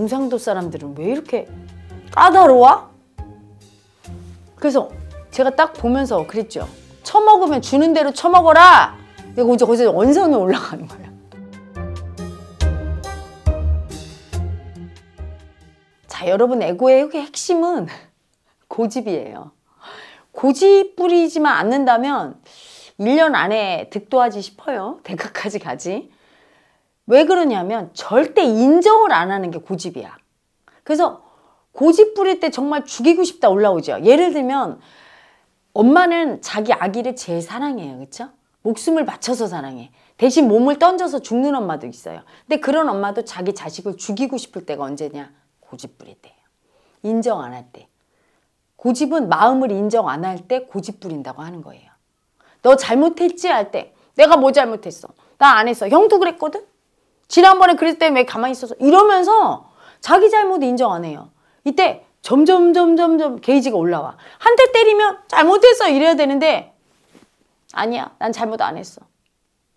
경상도 사람들은 왜 이렇게 까다로워? 그래서 제가 딱 보면서 그랬죠. 처먹으면 주는 대로 처먹어라! 내가 이제 거기서 원성이 올라가는 거야. 자, 여러분 에고의 핵심은 고집이에요. 고집 부리지만 않는다면 1년 안에 득도하지 싶어요. 대가까지 가지. 왜 그러냐면 절대 인정을 안 하는 게 고집이야. 그래서 고집 부릴 때 정말 죽이고 싶다 올라오죠. 예를 들면 엄마는 자기 아기를 제일 사랑해요. 그렇죠? 목숨을 바쳐서 사랑해. 대신 몸을 던져서 죽는 엄마도 있어요. 근데 그런 엄마도 자기 자식을 죽이고 싶을 때가 언제냐? 고집 부릴 때예요. 인정 안 할 때. 고집은 마음을 인정 안 할 때 고집 부린다고 하는 거예요. 너 잘못했지? 할 때 내가 뭐 잘못했어? 나 안 했어. 형도 그랬거든? 지난번에 그랬을때 왜 가만히 있어서 이러면서 자기 잘못 인정 안 해요. 이때 점점 점점 점 게이지가 올라와. 한 대 때리면 잘못했어 이래야 되는데 아니야 난 잘못 안 했어.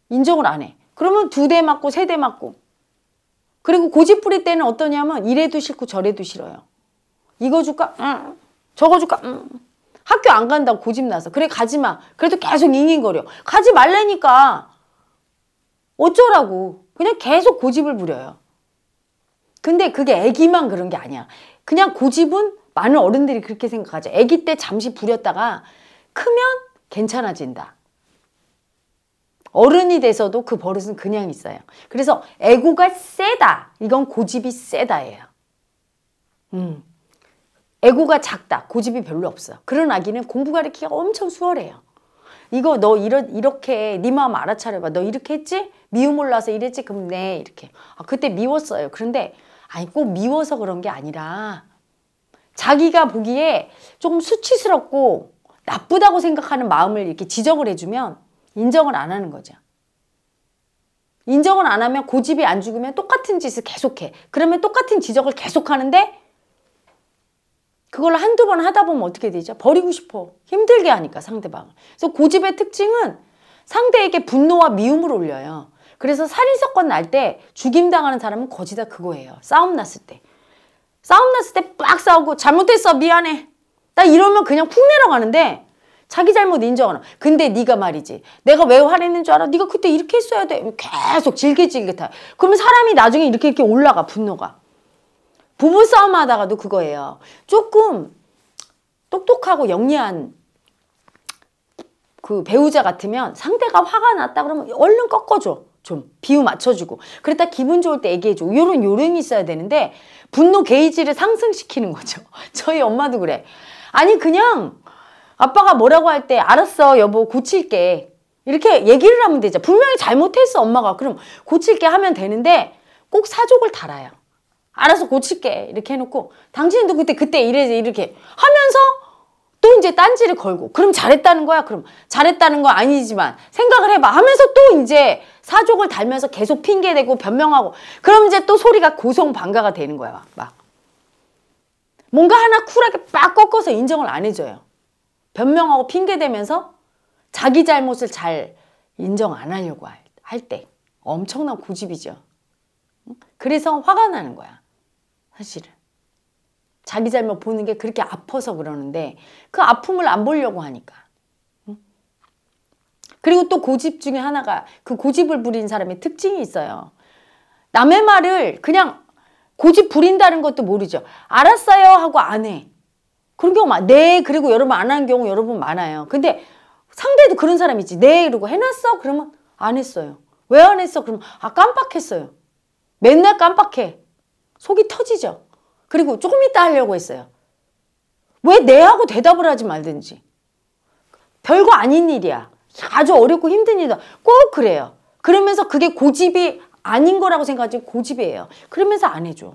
인정을 안 해. 그러면 두 대 맞고 세 대 맞고 그리고 고집 부릴 때는 어떠냐면 이래도 싫고 저래도 싫어요. 이거 줄까? 응. 저거 줄까? 응. 학교 안 간다고 고집나서 그래 가지마 그래도 계속 잉잉거려 가지 말라니까 어쩌라고 그냥 계속 고집을 부려요. 근데 그게 애기만 그런 게 아니야. 그냥 고집은 많은 어른들이 그렇게 생각하죠. 애기 때 잠시 부렸다가 크면 괜찮아진다. 어른이 돼서도 그 버릇은 그냥 있어요. 그래서 애고가 세다. 이건 고집이 세다예요. 음. 애고가 작다. 고집이 별로 없어. 그런 아기는 공부 가르키기가 엄청 수월해요. 이거 너 이러, 이렇게 네 마음 알아차려봐. 너 이렇게 했지? 미움 올라서 이랬지? 그럼 네 이렇게. 아, 그때 미웠어요. 그런데 아니 꼭 미워서 그런 게 아니라 자기가 보기에 조금 수치스럽고 나쁘다고 생각하는 마음을 이렇게 지적을 해주면 인정을 안 하는 거죠. 인정을 안 하면 고집이 안 죽으면 똑같은 짓을 계속해. 그러면 똑같은 지적을 계속하는데 그걸 한두 번 하다 보면 어떻게 되죠? 버리고 싶어. 힘들게 하니까 상대방을. 그래서 고집의 특징은 상대에게 분노와 미움을 올려요. 그래서 살인사건 날 때 죽임당하는 사람은 거의 다 그거예요. 싸움 났을 때. 싸움 났을 때 빡 싸우고 잘못했어 미안해. 나 이러면 그냥 푹 내려가는데 자기 잘못 인정하는 근데 네가 말이지 내가 왜 화냈는 줄 알아? 네가 그때 이렇게 했어야 돼. 계속 질게질게 타. 그러면 사람이 나중에 이렇게 이렇게 올라가 분노가. 부부 싸움 하다가도 그거예요. 조금 똑똑하고 영리한 그 배우자 같으면 상대가 화가 났다 그러면 얼른 꺾어줘. 좀 비유 맞춰주고 그랬다 기분 좋을 때 얘기해줘 요런 요령이 있어야 되는데 분노 게이지를 상승시키는 거죠 저희 엄마도 그래 아니 그냥 아빠가 뭐라고 할 때 알았어 여보 고칠게 이렇게 얘기를 하면 되죠 분명히 잘못했어 엄마가 그럼 고칠게 하면 되는데 꼭 사족을 달아요 알아서 고칠게 이렇게 해놓고 당신도 그때 그때 이래서 이렇게 하면서 또 이제 딴지를 걸고 그럼 잘했다는 거야 그럼 잘했다는 거 아니지만 생각을 해봐 하면서 또 이제 사족을 달면서 계속 핑계대고 변명하고 그럼 이제 또 소리가 고성방가가 되는 거야 막 뭔가 하나 쿨하게 빡 꺾어서 인정을 안 해줘요 변명하고 핑계대면서 자기 잘못을 잘 인정 안 하려고 할 때 엄청난 고집이죠 그래서 화가 나는 거야 사실은. 자기 잘못 보는 게 그렇게 아파서 그러는데 그 아픔을 안 보려고 하니까. 그리고 또 고집 중에 하나가 그 고집을 부린 사람의 특징이 있어요. 남의 말을 그냥 고집 부린다는 것도 모르죠. 알았어요 하고 안 해. 그런 경우 많아. 네 그리고 여러분 안 하는 경우 여러분 많아요. 근데 상대도 그런 사람 있지. 네 이러고 해놨어? 그러면 안 했어요. 왜 안 했어? 그러면 아 깜빡했어요. 맨날 깜빡해. 속이 터지죠. 그리고 조금 이따 하려고 했어요. 왜 내하고 대답을 하지 말든지. 별거 아닌 일이야. 아주 어렵고 힘든 일이다. 꼭 그래요. 그러면서 그게 고집이 아닌 거라고 생각하지 고집이에요. 그러면서 안 해줘.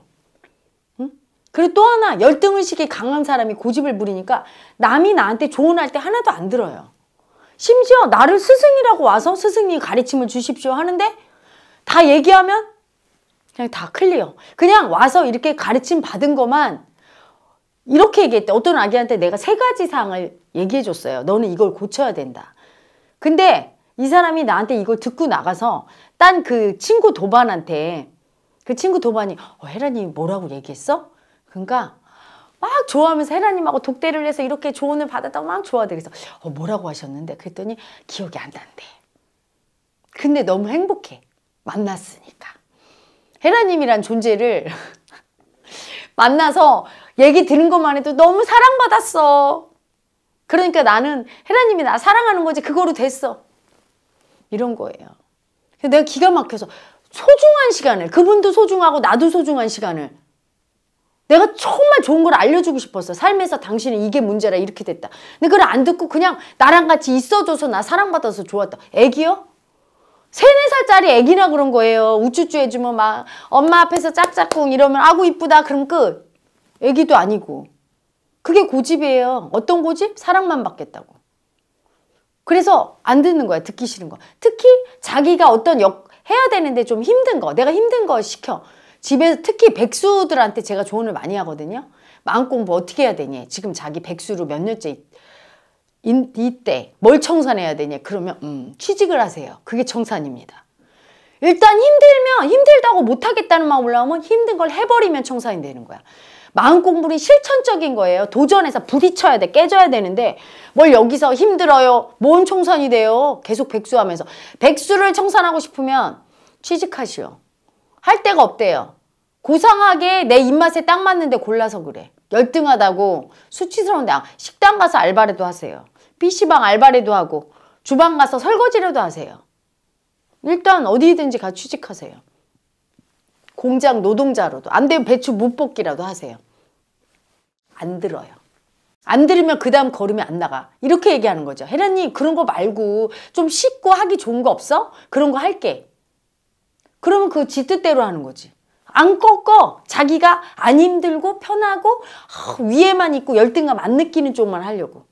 응? 그리고 또 하나 열등의식이 강한 사람이 고집을 부리니까 남이 나한테 조언할 때 하나도 안 들어요. 심지어 나를 스승이라고 와서 스승님 가르침을 주십시오 하는데 다 얘기하면 그냥 다 클리어. 그냥 와서 이렇게 가르침 받은 것만 이렇게 얘기했대. 어떤 아기한테 내가 세 가지 사항을 얘기해 줬어요. 너는 이걸 고쳐야 된다. 근데 이 사람이 나한테 이걸 듣고 나가서 딴 그 친구 도반한테 그 친구 도반이 어, 혜란이 뭐라고 얘기했어? 그러니까 막 좋아하면서 혜란님하고 독대를 해서 이렇게 조언을 받았다고 막좋아하그래서 어, 뭐라고 하셨는데 그랬더니 기억이 안 난대. 근데 너무 행복해. 만났으니까. 헤라님이란 존재를 만나서 얘기 들은 것만 해도 너무 사랑받았어. 그러니까 나는 헤라님이 나 사랑하는 거지 그거로 됐어. 이런 거예요. 그래서 내가 기가 막혀서 소중한 시간을 그분도 소중하고 나도 소중한 시간을 내가 정말 좋은 걸 알려주고 싶었어. 삶에서 당신은 이게 문제라 이렇게 됐다. 근데 그걸 안 듣고 그냥 나랑 같이 있어줘서 나 사랑받아서 좋았다. 애기요? 세네 살짜리 애기나 그런 거예요. 우쭈쭈 해주면 막 엄마 앞에서 짝짝꿍 이러면 아구 이쁘다 그럼 끝. 애기도 아니고. 그게 고집이에요. 어떤 고집? 사랑만 받겠다고. 그래서 안 듣는 거야. 듣기 싫은 거. 특히 자기가 어떤 역 해야 되는데 좀 힘든 거. 내가 힘든 거 시켜. 집에서 특히 백수들한테 제가 조언을 많이 하거든요. 마음공부 어떻게 해야 되니? 지금 자기 백수로 몇 년째 이때 뭘 청산해야 되냐 그러면 음, 취직을 하세요. 그게 청산입니다. 일단 힘들면 힘들다고 못하겠다는 마음 올라오면 힘든 걸 해버리면 청산이 되는 거야. 마음 공부는 실천적인 거예요. 도전해서 부딪혀야 돼. 깨져야 되는데 뭘 여기서 힘들어요. 뭔 청산이 돼요. 계속 백수하면서. 백수를 청산하고 싶으면 취직하시오. 할 데가 없대요. 고상하게 내 입맛에 딱 맞는데 골라서 그래. 열등하다고 수치스러운데 아, 식당 가서 알바라도 하세요. PC방 알바라도 하고 주방 가서 설거지라도 하세요. 일단 어디든지 가 취직하세요. 공장 노동자로도 안 되면 배추 못 뽑기라도 하세요. 안 들어요. 안 들으면 그 다음 걸음이 안 나가. 이렇게 얘기하는 거죠. 혜련님 그런 거 말고 좀 쉽고 하기 좋은 거 없어? 그런 거 할게. 그러면 그지 뜻대로 하는 거지. 안 꺾어. 자기가 안 힘들고 편하고 아, 위에만 있고 열등감 안 느끼는 쪽만 하려고.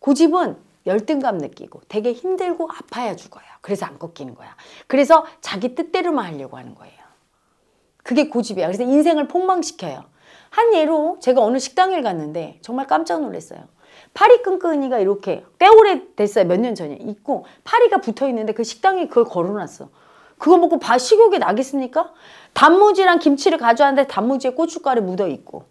고집은 그 열등감 느끼고 되게 힘들고 아파야 죽어요. 그래서 안 꺾이는 거야. 그래서 자기 뜻대로만 하려고 하는 거예요. 그게 고집이야. 그 그래서 인생을 폭망시켜요. 한 예로 제가 어느 식당에 갔는데 정말 깜짝 놀랐어요. 파리 끈끈이가 이렇게 꽤 오래 됐어요. 몇 년 전에 있고 파리가 붙어 있는데 그 식당이 그걸 걸어놨어. 그거 먹고 바 식욕이 나겠습니까? 단무지랑 김치를 가져왔는데 단무지에 고춧가루 묻어있고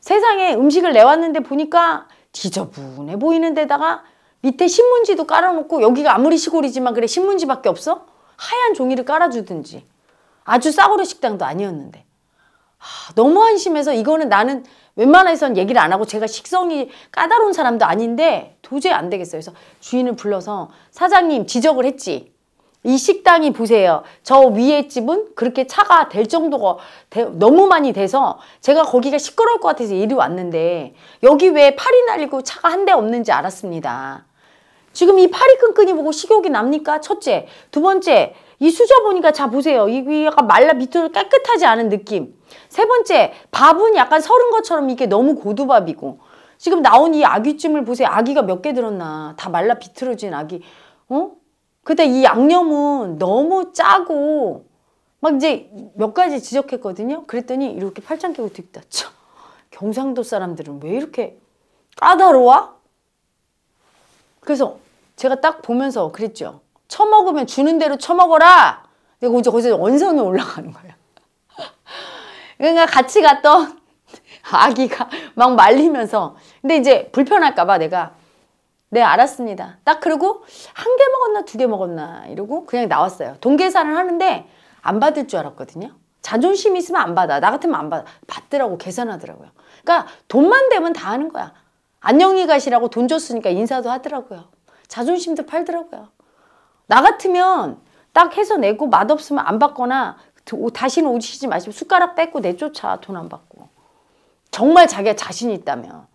세상에 음식을 내왔는데 보니까 지저분해 보이는 데다가 밑에 신문지도 깔아놓고 여기가 아무리 시골이지만 그래 신문지밖에 없어? 하얀 종이를 깔아주든지 아주 싸구려 식당도 아니었는데 하, 너무 한심해서 이거는 나는 웬만해선 얘기를 안 하고 제가 식성이 까다로운 사람도 아닌데 도저히 안 되겠어요. 그래서 주인을 불러서 사장님 지적을 했지. 이 식당이 보세요. 저 위에 집은 그렇게 차가 될 정도가 되, 너무 많이 돼서 제가 거기가 시끄러울 것 같아서 이리 왔는데 여기 왜 팔이 날리고 차가 한 대 없는지 알았습니다. 지금 이 팔이 끈끈이 보고 식욕이 납니까? 첫째. 두 번째, 이 수저 보니까 자 보세요. 이게 약간 말라 밑으로 깨끗하지 않은 느낌. 세 번째, 밥은 약간 서른 것처럼 이게 너무 고두밥이고 지금 나온 이 아귀찜을 보세요. 아기가 몇 개 들었나. 다 말라 비틀어진 아기. 어? 근데 이 양념은 너무 짜고 막 이제 몇 가지 지적했거든요. 그랬더니 이렇게 팔짱 끼고 듣다. 참, 경상도 사람들은 왜 이렇게 까다로워? 그래서 제가 딱 보면서 그랬죠. 처먹으면 주는 대로 처먹어라. 내가 이제 거기서 원성이 올라가는 거야. 그러니까 같이 갔던 아기가 막 말리면서 근데 이제 불편할까 봐 내가 네 알았습니다. 딱 그러고 한 개 먹었나 두 개 먹었나 이러고 그냥 나왔어요. 동계산을 하는데 안 받을 줄 알았거든요. 자존심 있으면 안 받아. 나 같으면 안 받아. 받더라고 계산하더라고요. 그러니까 돈만 되면 다 하는 거야. 안녕히 가시라고 돈 줬으니까 인사도 하더라고요. 자존심도 팔더라고요. 나 같으면 딱 해서 내고 맛없으면 안 받거나 다시는 오시지 마시고 숟가락 뺏고 내쫓아 돈 안 받고. 정말 자기가 자신 있다면.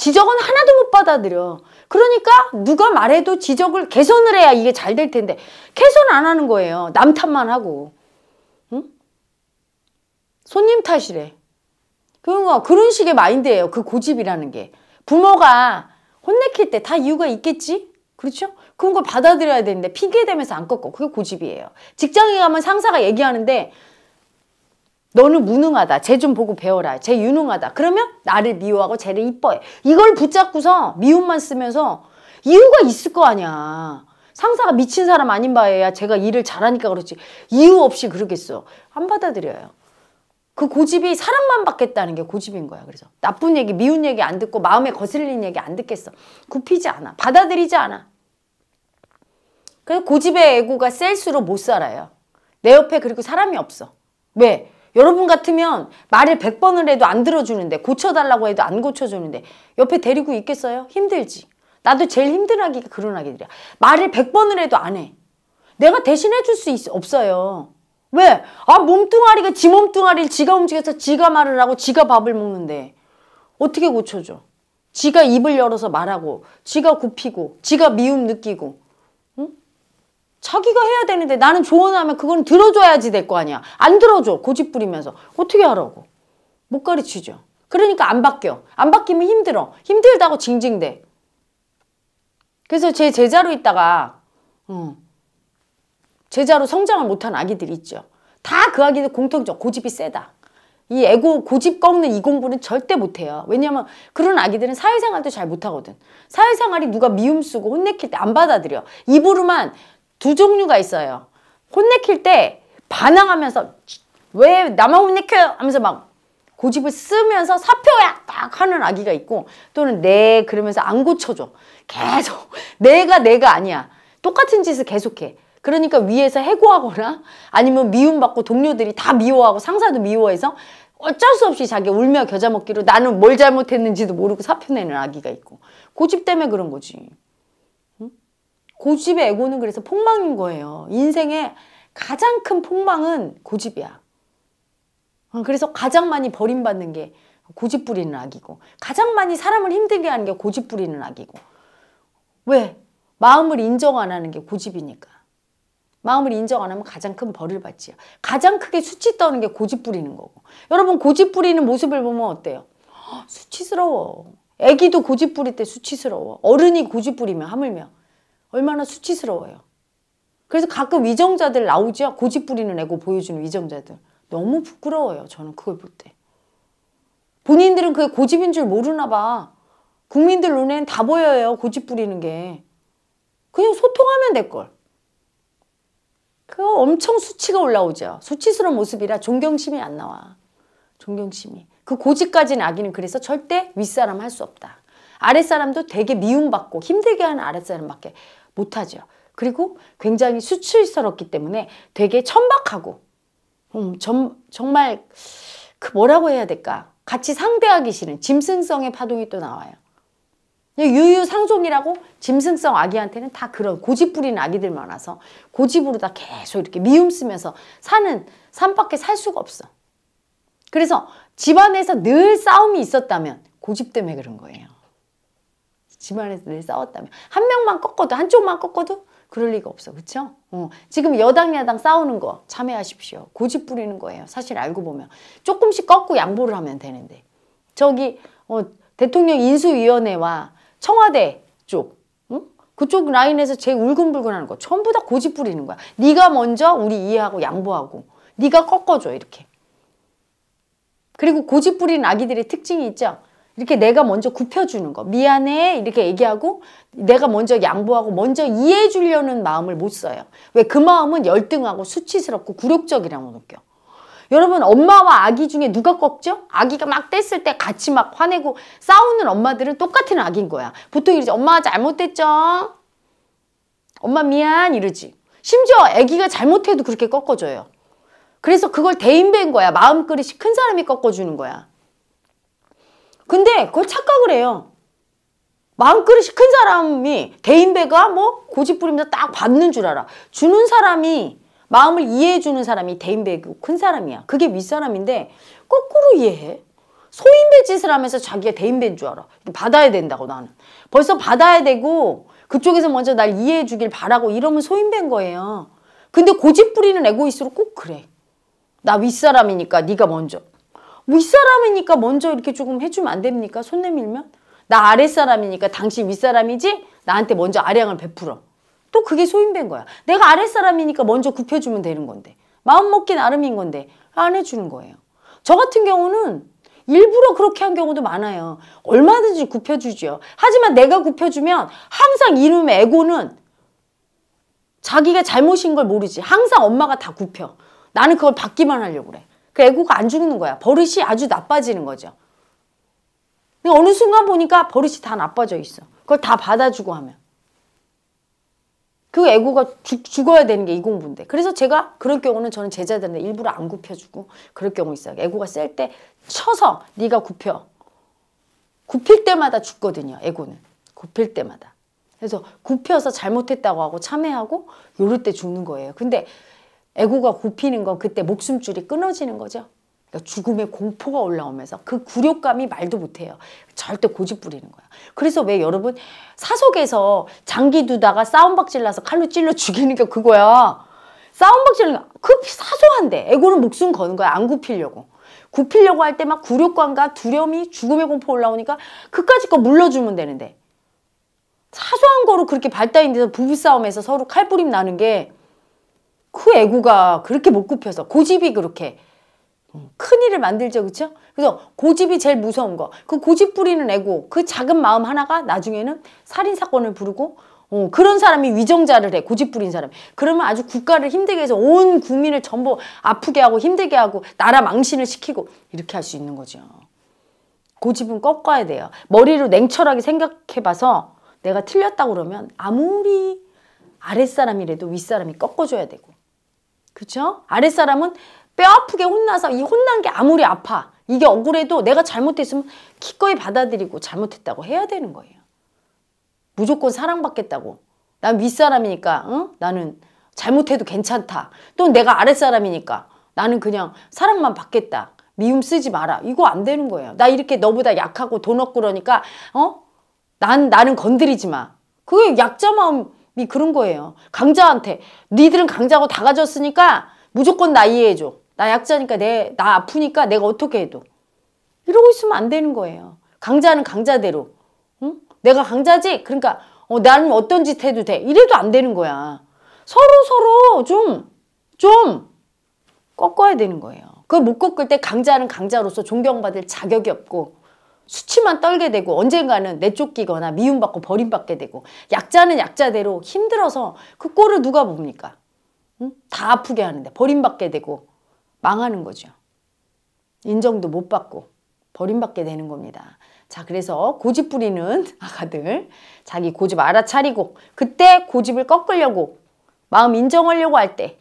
지적은 하나도 못 받아들여. 그러니까 누가 말해도 지적을 개선을 해야 이게 잘 될 텐데 개선 안 하는 거예요. 남 탓만 하고. 응? 손님 탓이래. 그러니까 그런 식의 마인드예요. 그 고집이라는 게. 부모가 혼내킬 때 다 이유가 있겠지? 그렇죠? 그런 걸 받아들여야 되는데 핑계 대면서 안 꺾고 그게 고집이에요. 직장에 가면 상사가 얘기하는데 너는 무능하다. 쟤 좀 보고 배워라. 쟤 유능하다. 그러면 나를 미워하고 쟤를 이뻐해. 이걸 붙잡고서 미움만 쓰면서 이유가 있을 거 아니야. 상사가 미친 사람 아닌 바에야 제가 일을 잘하니까 그렇지 이유 없이 그러겠어. 안 받아들여요. 그 고집이 사람만 받겠다는 게 고집인 거야. 그래서 나쁜 얘기, 미운 얘기 안 듣고 마음에 거슬린 얘기 안 듣겠어. 굽히지 않아. 받아들이지 않아. 그래서 고집의 애고가 셀수록 못 살아요. 내 옆에 그리고 사람이 없어. 왜? 여러분 같으면 말을 100번을 해도 안 들어주는데 고쳐달라고 해도 안 고쳐주는데 옆에 데리고 있겠어요? 힘들지. 나도 제일 힘들하기가 그런 아기들이야. 말을 100번을 해도 안 해. 내가 대신해 줄수 없어요. 왜? 아 몸뚱아리가 지 몸뚱아리를 지가 움직여서 지가 말을 하고 지가 밥을 먹는데 어떻게 고쳐줘? 지가 입을 열어서 말하고 지가 굽히고 지가 미움 느끼고 자기가 해야 되는데 나는 조언하면 그건 들어줘야지 될 거 아니야. 안 들어줘. 고집 부리면서. 어떻게 하라고. 못 가르치죠. 그러니까 안 바뀌어. 안 바뀌면 힘들어. 힘들다고 징징대. 그래서 제 제자로 있다가 음, 제자로 성장을 못한 아기들 있죠. 다 그 아기들 공통적 고집이 세다. 이 에고 고집 꺾는 이 공부는 절대 못해요. 왜냐면 그런 아기들은 사회생활도 잘 못하거든. 사회생활이 누가 미움 쓰고 혼내킬 때 안 받아들여. 입으로만 두 종류가 있어요. 혼내킬 때 반항하면서 왜 나만 혼내켜 하면서 막 고집을 쓰면서 사표야 딱 하는 아기가 있고 또는 네 그러면서 안 고쳐줘. 계속 내가 내가 아니야. 똑같은 짓을 계속해. 그러니까 위에서 해고하거나 아니면 미움받고 동료들이 다 미워하고 상사도 미워해서 어쩔 수 없이 자기 울며 겨자 먹기로 나는 뭘 잘못했는지도 모르고 사표 내는 아기가 있고 고집 때문에 그런 거지. 고집의 에고는 그래서 폭망인 거예요. 인생의 가장 큰 폭망은 고집이야. 어, 그래서 가장 많이 버림받는 게 고집 부리는 악이고 가장 많이 사람을 힘들게 하는 게 고집 부리는 악이고 왜? 마음을 인정 안 하는 게 고집이니까. 마음을 인정 안 하면 가장 큰 벌을 받지요. 가장 크게 수치 떠는 게 고집 부리는 거고. 여러분 고집 부리는 모습을 보면 어때요? 수치스러워. 애기도 고집 부릴 때 수치스러워. 어른이 고집 부리면 하물며 얼마나 수치스러워요. 그래서 가끔 위정자들 나오죠? 고집 부리는 애고 보여주는 위정자들. 너무 부끄러워요. 저는 그걸 볼 때. 본인들은 그게 고집인 줄 모르나 봐. 국민들 눈엔 다 보여요. 고집 부리는 게. 그냥 소통하면 될걸. 그 엄청 수치가 올라오죠. 수치스러운 모습이라 존경심이 안 나와. 존경심이. 그고집까지 아기는 그래서 절대 윗사람 할 수 없다. 아랫사람도 되게 미움받고 힘들게 하는 아랫사람밖에 못하죠. 그리고 굉장히 수치스럽기 때문에 되게 천박하고 음, 점, 정말 그 뭐라고 해야 될까 같이 상대하기 싫은 짐승성의 파동이 또 나와요. 유유상종이라고 짐승성 아기한테는 다 그런 고집 부리 아기들 많아서 고집으로 다 계속 이렇게 미움 쓰면서 사는 산밖에 살 수가 없어. 그래서 집안에서 늘 싸움이 있었다면 고집 때문에 그런 거예요. 집안에서 늘 싸웠다면 한 명만 꺾어도 한쪽만 꺾어도 그럴 리가 없어 그쵸? 어. 지금 여당 야당 싸우는 거 참여하십시오 고집 부리는 거예요 사실 알고 보면 조금씩 꺾고 양보를 하면 되는데 저기 어, 대통령 인수위원회와 청와대 쪽 그쪽 라인에서 제 울근불근하는 거 전부 다 고집 부리는 거야. 네가 먼저 우리 이해하고 양보하고 네가 꺾어줘 이렇게. 그리고 고집 부리는 아기들의 특징이 있죠. 이렇게 내가 먼저 굽혀주는 거 미안해 이렇게 얘기하고 내가 먼저 양보하고 먼저 이해해 주려는 마음을 못 써요 왜 그 마음은 열등하고 수치스럽고 굴욕적이라고 느껴 여러분 엄마와 아기 중에 누가 꺾죠? 아기가 막 뗐을 때 같이 막 화내고 싸우는 엄마들은 똑같은 악인 거야 보통 이러지 엄마 잘못됐죠? 엄마 미안 이러지 심지어 아기가 잘못해도 그렇게 꺾어줘요 그래서 그걸 대인배인 거야 마음그릇이 큰 사람이 꺾어주는 거야 근데 그걸 착각을 해요. 마음그릇이 큰 사람이 대인배가 뭐 고집 부리면서 딱 받는 줄 알아. 주는 사람이 마음을 이해해 주는 사람이 대인배고 큰 사람이야. 그게 윗사람인데 거꾸로 이해해. 소인배 짓을 하면서 자기가 대인배인 줄 알아. 받아야 된다고 나는. 벌써 받아야 되고 그쪽에서 먼저 날 이해해 주길 바라고 이러면 소인배인 거예요. 근데 고집 부리는 에고이스로 꼭 그래. 나 윗사람이니까 네가 먼저. 윗사람이니까 뭐 먼저 이렇게 조금 해주면 안 됩니까? 손 내밀면? 나 아랫사람이니까 당신 윗사람이지? 나한테 먼저 아량을 베풀어. 또 그게 소인배인 거야. 내가 아랫사람이니까 먼저 굽혀주면 되는 건데. 마음 먹기 나름인 건데. 안 해주는 거예요. 저 같은 경우는 일부러 그렇게 한 경우도 많아요. 얼마든지 굽혀주죠. 하지만 내가 굽혀주면 항상 이놈의 에고는 자기가 잘못인 걸 모르지. 항상 엄마가 다 굽혀. 나는 그걸 받기만 하려고 그래. 그 애고가 안 죽는 거야. 버릇이 아주 나빠지는 거죠. 근데 어느 순간 보니까 버릇이 다 나빠져 있어. 그걸 다 받아주고 하면. 그 애고가 죽, 죽어야 되는 게 이 공부인데. 그래서 제가 그런 경우는 저는 제자들한테 일부러 안 굽혀주고 그럴 경우 있어요. 애고가 셀 때 쳐서 네가 굽혀. 굽힐 때마다 죽거든요. 애고는. 굽힐 때마다. 그래서 굽혀서 잘못했다고 하고 참회하고 요럴 때 죽는 거예요. 근데 애구가 굽히는 건 그때 목숨줄이 끊어지는 거죠. 그러니까 죽음의 공포가 올라오면서 그 굴욕감이 말도 못해요. 절대 고집 부리는 거야. 그래서 왜 여러분 사석에서 장기 두다가 싸움박질 나서 칼로 찔러 죽이는 게 그거야. 싸움박질 그 사소한데 애고는 목숨 거는 거야. 안 굽히려고. 굽히려고 할 때 막 굴욕감과 두려움이 죽음의 공포 올라오니까 그까지 거 물러주면 되는데 사소한 거로 그렇게 발달이 돼서 부부싸움에서 서로 칼부림 나는 게 애구가 그렇게 못 굽혀서 고집이 그렇게 음, 큰일을 만들죠 그렇죠? 그래서 고집이 제일 무서운 거그 고집 부리는 애고 그 작은 마음 하나가 나중에는 살인사건을 부르고 어, 그런 사람이 위정자를 해 고집 부린 사람 그러면 아주 국가를 힘들게 해서 온 국민을 전부 아프게 하고 힘들게 하고 나라 망신을 시키고 이렇게 할 수 있는 거죠 고집은 꺾어야 돼요 머리로 냉철하게 생각해봐서 내가 틀렸다고 그러면 아무리 아랫사람이라도 윗사람이 꺾어줘야 되고 그죠? 아랫사람은 뼈 아프게 혼나서 이 혼난 게 아무리 아파. 이게 억울해도 내가 잘못했으면 기꺼이 받아들이고 잘못했다고 해야 되는 거예요. 무조건 사랑받겠다고. 난 윗사람이니까 응? 나는 잘못해도 괜찮다. 또 내가 아랫사람이니까 나는 그냥 사랑만 받겠다. 미움 쓰지 마라. 이거 안 되는 거예요. 나 이렇게 너보다 약하고 돈 없고 그러니까 어? 난 나는 건드리지 마. 그게 약자 마음 그런 거예요. 강자한테 니들은 강자고 다 가졌으니까 무조건 나 이해해줘. 나 약자니까 내 나 아프니까 내가 어떻게 해도 이러고 있으면 안 되는 거예요. 강자는 강자대로 응? 내가 강자지? 그러니까 어, 나는 어떤 짓 해도 돼. 이래도 안 되는 거야. 서로 서로 좀 좀 꺾어야 되는 거예요. 그걸 못 꺾을 때 강자는 강자로서 존경받을 자격이 없고 수치만 떨게 되고 언젠가는 내쫓기거나 미움받고 버림받게 되고 약자는 약자대로 힘들어서 그 꼴을 누가 봅니까? 응? 다 아프게 하는데 버림받게 되고 망하는 거죠. 인정도 못 받고 버림받게 되는 겁니다. 자 그래서 고집 부리는 아가들 자기 고집 알아차리고 그때 고집을 꺾으려고 마음 인정하려고 할때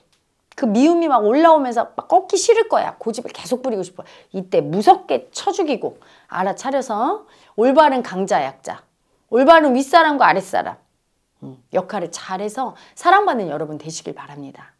그 미움이 막 올라오면서 막 꺾기 싫을 거야. 고집을 계속 부리고 싶어. 이때 무섭게 쳐 죽이고 알아차려서 올바른 강자 약자 올바른 윗사람과 아랫사람 음, 역할을 잘해서 사랑받는 여러분 되시길 바랍니다.